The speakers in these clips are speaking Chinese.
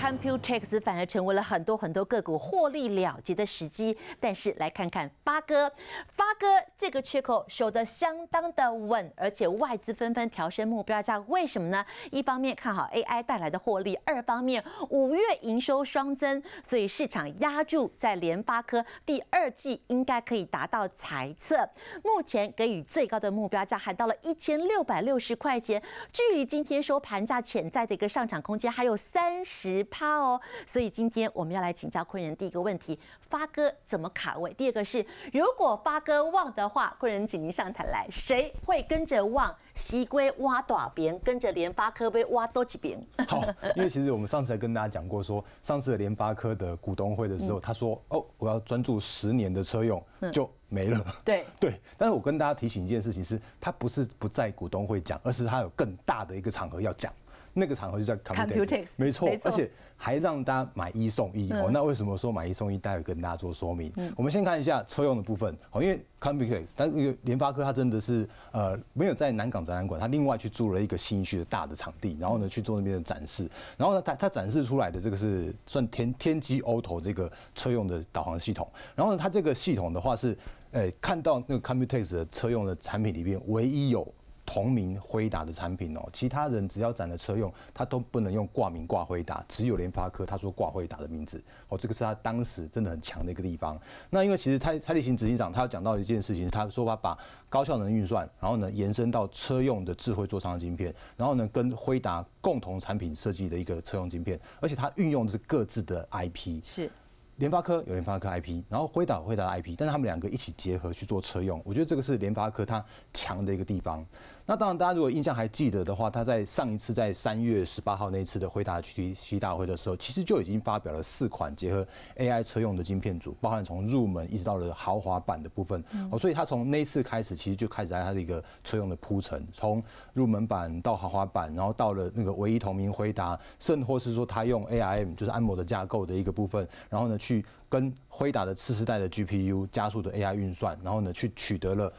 ComputeX 反而成为了很多很多个股获利了结的时机，但是来看看发哥，发哥这个缺口守得相当的稳，而且外资纷纷调升目标价，为什么呢？一方面看好 AI 带来的获利，二方面五月营收双增，所以市场压住在联发科第二季应该可以达到财测，目前给予最高的目标价还到了一千六百六十块钱，距离今天收盘价潜在的一个上涨空间还有三十。趴哦，所以今天我们要来请教坤仁。第一个问题，发哥怎么卡位？第二个是，如果发哥旺的话，坤仁请您上台来，谁会跟着旺？西归挖短边，跟着联发科被挖多几边？好，因为其实我们上次还跟大家讲过，说上次联发科的股东会的时候，他说 哦，我要专注十年的车用就没了。对对，但是我跟大家提醒一件事情是，他不是不在股东会讲，而是他有更大的一个场合要讲。那个场合就叫 Computex，没错，而且还让家买一送一哦。那为什么说买一送一？待会跟大家做说明。我们先看一下车用的部分哦，因为 Computex，但是因为联发科它真的是呃没有在南港展览馆，它另外去租了一个新区的大的场地，然后呢去做那边的展示。然后呢，它它展示出来的这个是算天天玑 Auto 这个车用的导航系统。然后呢，它这个系统的话是呃看到那个 Computex 车用的产品里面唯一有。同名辉达的产品哦，其他人只要展了车用，他都不能用挂名挂辉达，只有联发科他说挂辉达的名字哦，这个是他当时真的很强的一个地方。那因为其实蔡蔡立行执行长他讲到一件事情，他说他把高效能运算，然后呢延伸到车用的智慧座舱的晶片，然后呢跟辉达共同产品设计的一个车用晶片，而且他运用的是各自的 IP，是联发科有联发科 IP，然后辉达辉达 IP，但是他们两个一起结合去做车用，我觉得这个是联发科它强的一个地方。那当然，大家如果印象还记得的话，他在上一次在三月十八号那次的回答 GTC 大会的时候，其实就已经发表了四款结合 AI 车用的晶片组，包含从入门一直到了豪华版的部分。哦，所以他从那次开始，其实就开始在他的一个车用的铺陈，从入门版到豪华版，然后到了那个唯一同名辉达，甚或是说他用 ARM 就是安摩的架构的一个部分，然后呢去跟辉达的次世代的 GPU 加速的 AI 运算，然后呢去取得了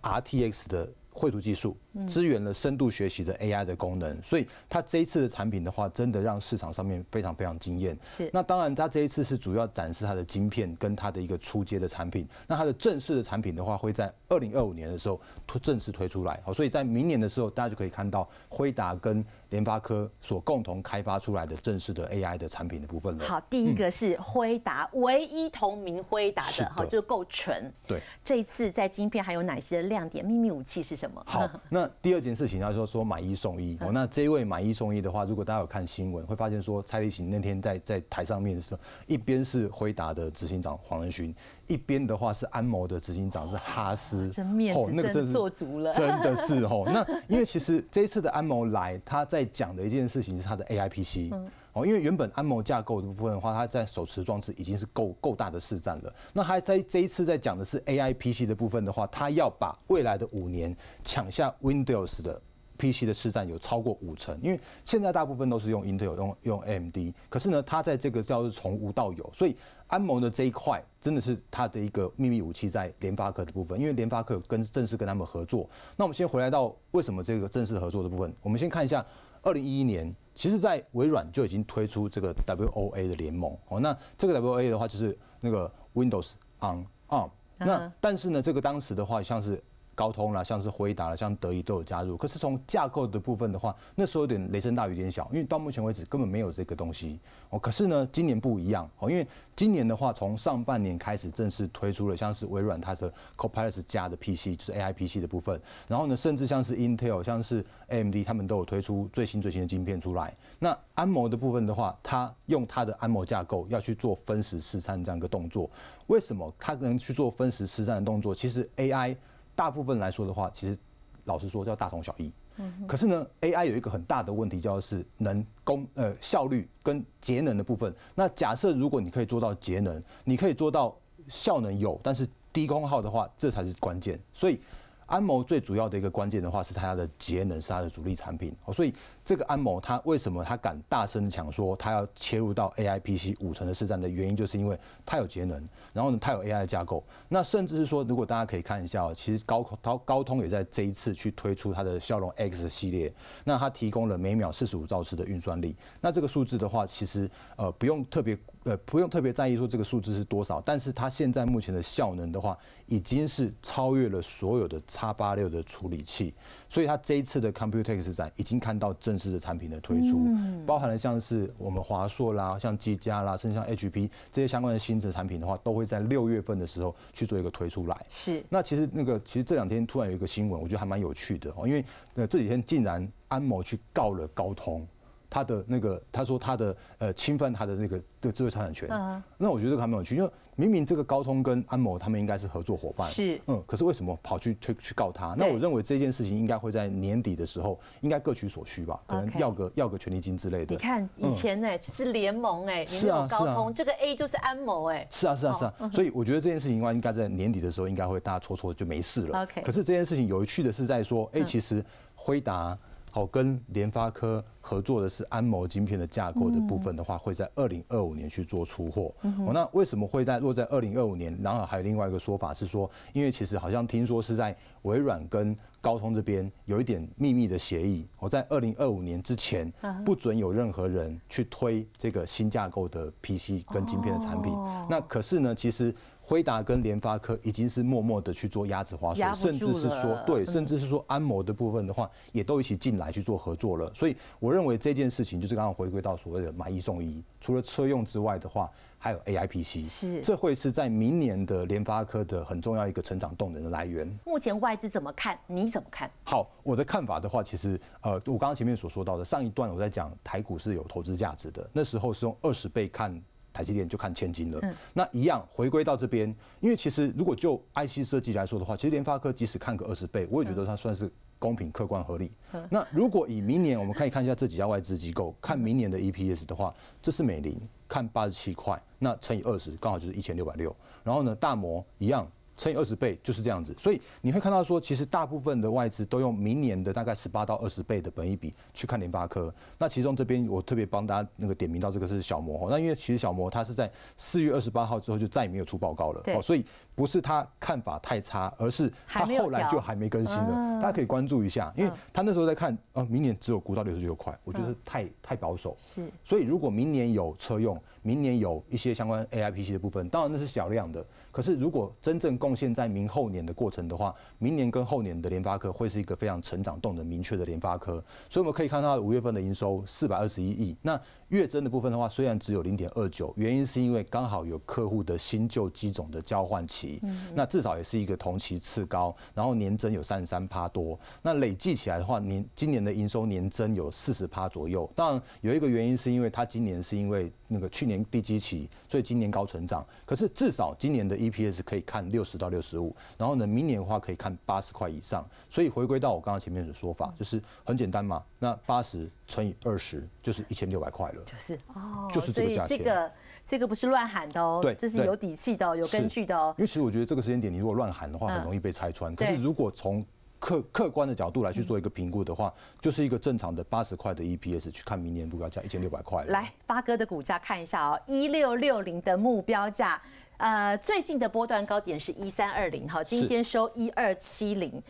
RTX 的绘图技术。支援了深度学习的 AI 的功能，所以它这一次的产品的话，真的让市场上面非常非常惊艳。是，那当然它这一次是主要展示它的晶片跟它的一个出街的产品。那它的正式的产品的话，会在二零二五年的时候推正式推出来。好，所以在明年的时候，大家就可以看到辉达跟联发科所共同开发出来的正式的 AI 的产品的部分了。好，第一个是辉达唯一同名辉达的，好，就够纯。对，这一次在晶片还有哪些亮点？秘密武器是什么？好，那第二件事情，他说说买一送一哦。那这位买一送一的话，如果大家有看新闻，会发现说蔡立行那天在在台上面的时候，一边是辉达的执行长黄仁勋，一边的话是安谋的执行长是哈斯。真面子，真做足了，真的是哦。那 因为其实这次的安谋来，他在讲的一件事情是他的 AIPC。哦，因为原本安谋架构的部分的话，它在手持装置已经是够够大的市占了。那它在这一次在讲的是 A I P C 的部分的话，它要把未来的五年抢下 Windows 的 P C 的市占有超过五成，因为现在大部分都是用 Intel 用用 AMD，可是呢，它在这个叫做从无到有，所以安谋的这一块真的是它的一个秘密武器在联发科的部分，因为联发科跟正式跟他们合作。那我们先回来到为什么这个正式合作的部分，我们先看一下。二零一一年，其实在微软就已经推出这个 W O A 的联盟。哦，那这个 W O A 的话，就是那个 Windows on ARM。那但是呢，这个当时的话，像是。高通啦，像是辉达啦，像德仪都有加入。可是从架构的部分的话，那时候有点雷声大雨点小，因为到目前为止根本没有这个东西。哦，可是呢，今年不一样，哦，因为今年的话，从上半年开始正式推出了像是微软它的 Copilot 加的 PC，就是 AI PC 的部分。然后呢，甚至像是 Intel，像是 AMD，他们都有推出最新最新的晶片出来。那安谋的部分的话，它用它的安谋架构要去做分时试餐这样一个动作。为什么它能去做分时试探的动作？其实 AI。大部分来说的话，其实老实说叫大同小异。嗯，可是呢，AI 有一个很大的问题，叫是能功呃效率跟节能的部分。那假设如果你可以做到节能，你可以做到效能有，但是低功耗的话，这才是关键。所以。安谋最主要的一个关键的话是它的节能是它的主力产品，所以这个安谋它为什么它敢大声讲说它要切入到 A I P C 五层的市占的原因，就是因为它有节能，然后呢它有 A I 架构，那甚至是说如果大家可以看一下，其实高高高通也在这一次去推出它的骁龙 X 系列，那它提供了每秒四十五兆次的运算力，那这个数字的话其实呃不用特别。呃，不用特别在意说这个数字是多少，但是它现在目前的效能的话，已经是超越了所有的 X 八六的处理器，所以它这一次的 Computex 展已经看到正式的产品的推出，包含了像是我们华硕啦、像技嘉啦，甚至像 HP 这些相关的新的产品的话，都会在六月份的时候去做一个推出来。是。那其实那个其实这两天突然有一个新闻，我觉得还蛮有趣的哦，因为那这几天竟然安谋去告了高通。他的那个，他说他的呃侵犯他的那个的知识产权权，那我觉得这还蛮有趣，因为明明这个高通跟安某他们应该是合作伙伴，是，嗯，可是为什么跑去推去告他？那我认为这件事情应该会在年底的时候应该各取所需吧，可能要个要个权利金之类的。你看以前呢，其实联盟哎，联盟高通，这个 A 就是安某哎，是啊是啊是，啊、所以我觉得这件事情的话，应该在年底的时候应该会大家搓搓就没事了。OK，可是这件事情有趣的是在说，哎，其实辉达。哦，跟联发科合作的是安谋晶片的架构的部分的话，会在二零二五年去做出货。我那为什么会落在二零二五年？然后还有另外一个说法是说，因为其实好像听说是在微软跟高通这边有一点秘密的协议，我在二零二五年之前不准有任何人去推这个新架构的 PC 跟晶片的产品。那可是呢，其实。辉达跟联发科已经是默默的去做鸭子花水，甚至是说对，甚至是说安摩的部分的话，也都一起进来去做合作了。所以我认为这件事情就是刚刚回归到所谓的买一送一。除了车用之外的话，还有 A I P C，是这会是在明年的联发科的很重要一个成长动能的来源。目前外资怎么看？你怎么看好？我的看法的话，其实呃，我刚刚前面所说到的上一段我在讲台股是有投资价值的，那时候是用二十倍看。台积电就看千金了，那一样回归到这边，因为其实如果就 IC 设计来说的话，其实联发科即使看个二十倍，我也觉得它算是公平、客观、合理。那如果以明年，我们可以看一下这几家外资机构看明年的 EPS 的话，这是美林看八十七块，那乘以二十刚好就是一千六百六。然后呢，大摩一样。乘以二十倍就是这样子，所以你会看到说，其实大部分的外资都用明年的大概十八到二十倍的本益比去看联发科。那其中这边我特别帮大家那个点名到这个是小摩那因为其实小摩它是在四月二十八号之后就再也没有出报告了哦，所以。不是他看法太差，而是他后来就还没更新的。大家可以关注一下，因为他那时候在看，哦，明年只有估到六十六块，我觉得太太保守。是，所以如果明年有车用，明年有一些相关 A I P C 的部分，当然那是小量的。可是如果真正贡献在明后年的过程的话，明年跟后年的联发科会是一个非常成长动能明确的联发科。所以我们可以看到五月份的营收四百二十一亿，那月增的部分的话，虽然只有零点二九，原因是因为刚好有客户的新旧机种的交换期。嗯，那至少也是一个同期次高，然后年增有三十三趴多，那累计起来的话，年今年的营收年增有四十趴左右。当然，有一个原因是因为它今年是因为。那个去年低基期，所以今年高成长。可是至少今年的 EPS 可以看六十到六十五，然后呢，明年的话可以看八十块以上。所以回归到我刚刚前面的说法，就是很简单嘛，那八十乘以二十就是一千六百块了。就是哦，就是这个价钱。这个这个不是乱喊的哦，对，这是有底气的，有根据的哦。因为其实我觉得这个时间点，你如果乱喊的话，很容易被拆穿。可是如果从客客观的角度来去做一个评估的话，就是一个正常的八十块的 EPS，去看明年目标价一千六百块。来，发哥的股价看一下哦，一六六零的目标价，呃，最近的波段高点是一三二零，好，今天收一二七零。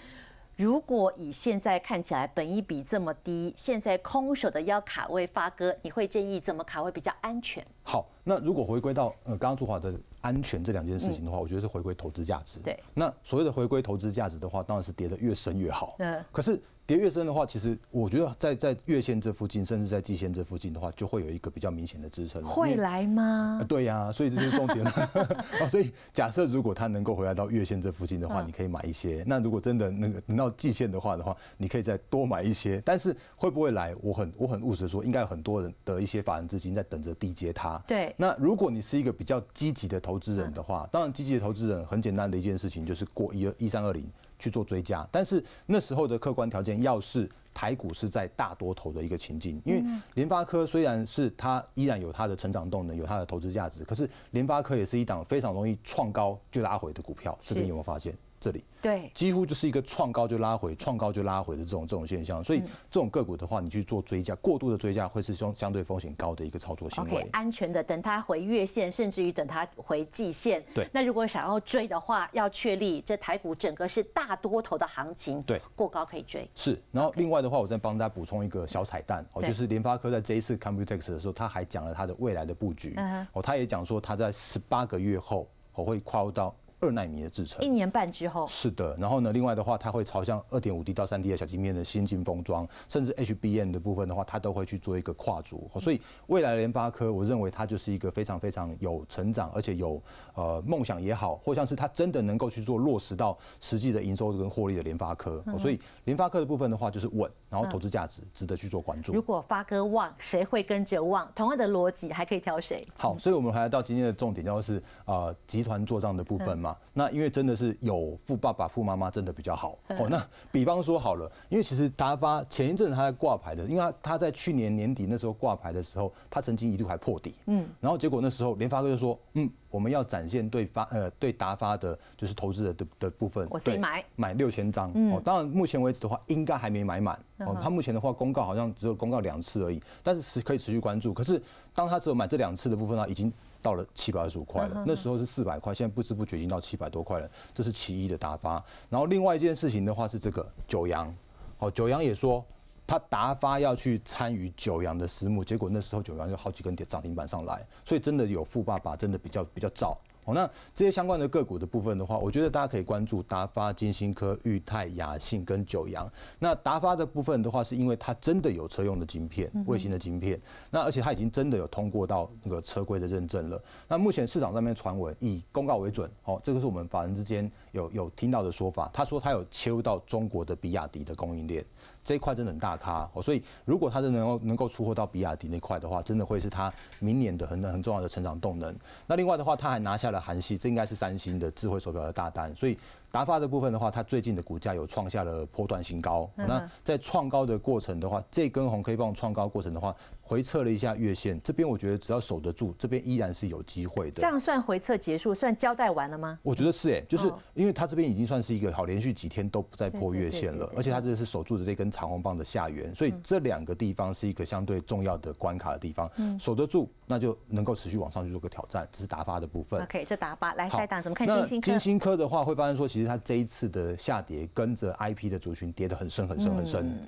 如果以现在看起来本一比这么低，现在空手的要卡位发哥，你会建议怎么卡位比较安全？好。那如果回归到呃刚刚朱华的安全这两件事情的话，我觉得是回归投资价值。对。那所谓的回归投资价值的话，当然是跌得越深越好。嗯。可是跌越深的话，其实我觉得在在月线这附近，甚至在季线这附近的话，就会有一个比较明显的支撑。会来吗？对呀，所以这就是重点了。所以假设如果它能够回来到月线这附近的话，你可以买一些。那如果真的那个等到季线的话的话，你可以再多买一些。但是会不会来？我很我很务实说，应该有很多人的一些法人资金在等着递接它。对。那如果你是一个比较积极的投资人的话，当然积极的投资人很简单的一件事情就是过一二一三二零去做追加，但是那时候的客观条件要是台股是在大多头的一个情境，因为联发科虽然是它依然有它的成长动能，有它的投资价值，可是联发科也是一档非常容易创高就拉回的股票，这边有没有发现？这里对几乎就是一个创高就拉回，创高就拉回的这种这种现象，所以这种个股的话，你去做追加，过度的追加会是相相对风险高的一个操作行为。OK，安全的，等它回月线，甚至于等它回季线。对，那如果想要追的话，要确立这台股整个是大多头的行情。对，过高可以追。是，然后另外的话，我再帮大家补充一个小彩蛋哦，就是联发科在这一次 Computex 的时候，他还讲了他的未来的布局。嗯，哦，他也讲说他在十八个月后，我会跨入到。二纳米的制程，一年半之后，是的。然后呢，另外的话，它会朝向二点五 D 到三 D 的小晶面的先进封装，甚至 HBM 的部分的话，它都会去做一个跨足。所以，未来联发科，我认为它就是一个非常非常有成长，而且有呃梦想也好，或像是它真的能够去做落实到实际的营收跟获利的联发科。所以，联发科的部分的话，就是稳，然后投资价值值得去做关注。如果发哥旺，谁会跟着旺？同样的逻辑，还可以挑谁？好，所以我们还来到今天的重点，就是呃集团做账的部分嘛。那因为真的是有富爸爸、富妈妈，真的比较好。哦，那比方说好了，因为其实达发前一阵子在挂牌的，因为他在去年年底那时候挂牌的时候，他曾经一度还破底。嗯，然后结果那时候联发科就说，嗯，我们要展现对发呃对达发的，就是投资者的的部分，我自己买买六千张。哦，当然目前为止的话，应该还没买满。哦，他目前的话公告好像只有公告两次而已，但是是可以持续关注。可是当他只有买这两次的部分呢，已经。到了七百二十五块了，那时候是四百块，现在不知不觉已经到七百多块了，这是其一的打发。然后另外一件事情的话是这个九阳，好，九阳也说他打发要去参与九阳的私募，结果那时候九阳就好几根跌涨停板上来，所以真的有富爸爸真的比较比较早。那这些相关的个股的部分的话，我觉得大家可以关注达发、金星科、裕泰、雅信跟九阳。那达发的部分的话，是因为它真的有车用的晶片、卫星的晶片，那而且它已经真的有通过到那个车规的认证了。那目前市场上面传闻，以公告为准。哦，这个是我们法人之间有有听到的说法。他说他有切入到中国的比亚迪的供应链。这一块真的很大咖，哦，所以如果他真的能够能够出货到比亚迪那块的话，真的会是他明年的很很重要的成长动能。那另外的话，他还拿下了韩系，这应该是三星的智慧手表的大单，所以。达发的部分的话，它最近的股价有创下了破段新高。那在创高的过程的话，这根红黑棒创高过程的话，回撤了一下月线。这边我觉得只要守得住，这边依然是有机会的。这样算回撤结束，算交代完了吗？我觉得是哎，就是因为它这边已经算是一个好，连续几天都不再破月线了，而且它这是守住的这根长红棒的下缘，所以这两个地方是一个相对重要的关卡的地方。嗯、守得住，那就能够持续往上去做个挑战。这是达发的部分。OK，这达发来，财档怎么看？金科？金星科的话，会发现说。其实它这一次的下跌，跟着 IP 的族群跌得很深、很深、很深。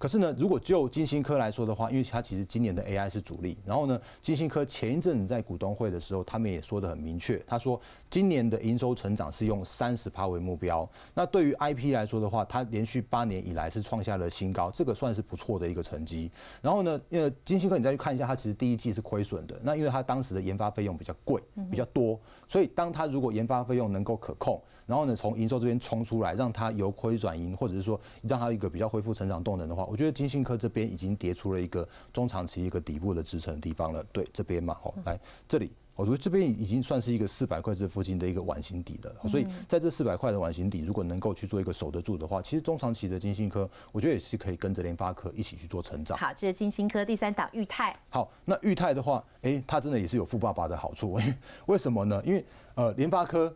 可是呢，如果就金星科来说的话，因为它其实今年的 AI 是主力。然后呢，金星科前一阵子在股东会的时候，他们也说得很明确，他说今年的营收成长是用三十趴为目标。那对于 IP 来说的话，它连续八年以来是创下了新高，这个算是不错的一个成绩。然后呢，因为金星科你再去看一下，它其实第一季是亏损的。那因为它当时的研发费用比较贵比较多，所以当它如果研发费用能够可控，然后呢从营收这边冲出来，让它由亏转盈，或者是说让它一个比较恢复成长动能的话。我觉得金信科这边已经跌出了一个中长期一个底部的支撑地方了，对这边嘛，哦，来这里，我觉得这边已经算是一个四百块这附近的一个碗形底的了，所以在这四百块的碗形底，如果能够去做一个守得住的话，其实中长期的金信科，我觉得也是可以跟着联发科一起去做成长。好，这是金信科第三档裕泰。好，那裕泰的话，哎，它真的也是有富爸爸的好处，为什么呢？因为呃，联发科。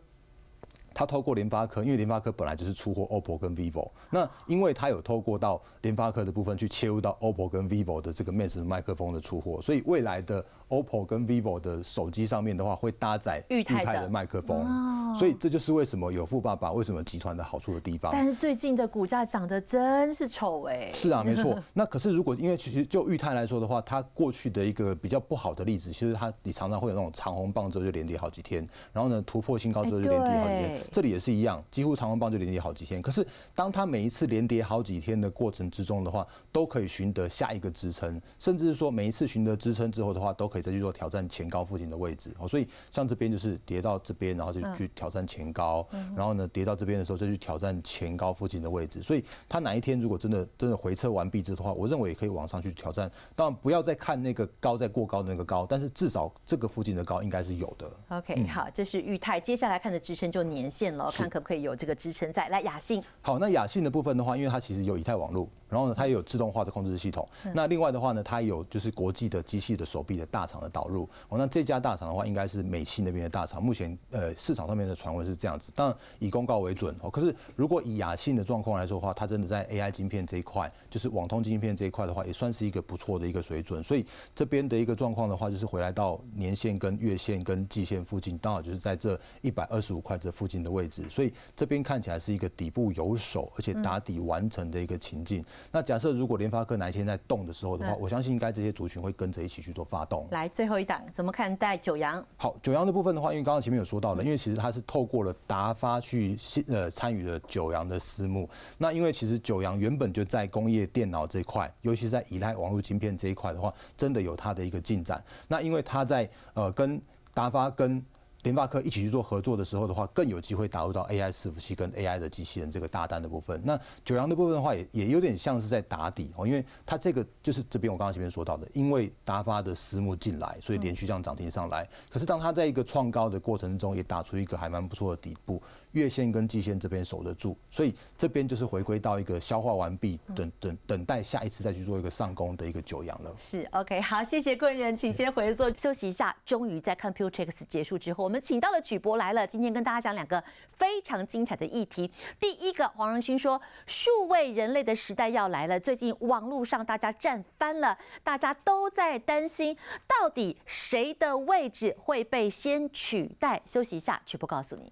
他透过联发科，因为联发科本来就是出货 OPPO 跟 VIVO，那因为他有透过到联发科的部分去切入到 OPPO 跟 VIVO 的这个麦的麦克风的出货，所以未来的 OPPO 跟 VIVO 的手机上面的话会搭载裕泰的麦克风，所以这就是为什么有富爸爸为什么集团的好处的地方。但是最近的股价涨得真是丑哎！是啊，没错。那可是如果因为其实就裕泰来说的话，它过去的一个比较不好的例子，其实它你常常会有那种长红棒之后就连跌好几天，然后呢突破新高之后就连跌好几天。这里也是一样，几乎长红棒就连跌好几天。可是，当它每一次连跌好几天的过程之中的话，都可以寻得下一个支撑，甚至是说每一次寻得支撑之后的话，都可以再去做挑战前高附近的位置。哦，所以，像这边就是跌到这边，然后就去挑战前高，然后呢，跌到这边的时候，再去挑战前高附近的位置。所以，它哪一天如果真的真的回撤完毕之后的话，我认为可以往上去挑战。当然，不要再看那个高在过高的那个高，但是至少这个附近的高应该是有的。OK，好，这是裕泰接下来看的支撑就年。线了，看可不可以有这个支撑在。来雅信，好，那雅信的部分的话，因为它其实有以太网络。然后呢，它也有自动化的控制系统。那另外的话呢，它有就是国际的机器的手臂的大厂的导入。哦，那这家大厂的话，应该是美系那边的大厂。目前呃市场上面的传闻是这样子，当然以公告为准。哦，可是如果以雅信的状况来说的话，它真的在 AI 晶片这一块，就是网通晶片这一块的话，也算是一个不错的一个水准。所以这边的一个状况的话，就是回来到年线、跟月线、跟季线附近，刚好就是在这一百二十五块这附近的位置。所以这边看起来是一个底部有手，而且打底完成的一个情境。那假设如果联发科哪一天在动的时候的话，我相信应该这些族群会跟着一起去做发动。来最后一档，怎么看待九阳？好，九阳的部分的话，因为刚刚前面有说到了，因为其实它是透过了达发去呃参与了九阳的私募。那因为其实九阳原本就在工业电脑这块，尤其是在依赖网络晶片这一块的话，真的有它的一个进展。那因为它在呃跟达发跟联发科一起去做合作的时候的话，更有机会打入到 AI 伺服器跟 AI 的机器人这个大单的部分。那九阳的部分的话，也也有点像是在打底哦，因为它这个就是这边我刚刚前面说到的，因为达发的私募进来，所以连续这样涨停上来。可是当它在一个创高的过程中，也打出一个还蛮不错的底部。月线跟季线这边守得住，所以这边就是回归到一个消化完毕，等等等待下一次再去做一个上攻的一个久阳了。是 OK，好，谢谢贵人，请先回座休息一下。终于在 Computex 结束之后，我们请到了曲博来了。今天跟大家讲两个非常精彩的议题。第一个，黄荣勋说：“数位人类的时代要来了。”最近网络上大家站翻了，大家都在担心到底谁的位置会被先取代。休息一下，曲博告诉你。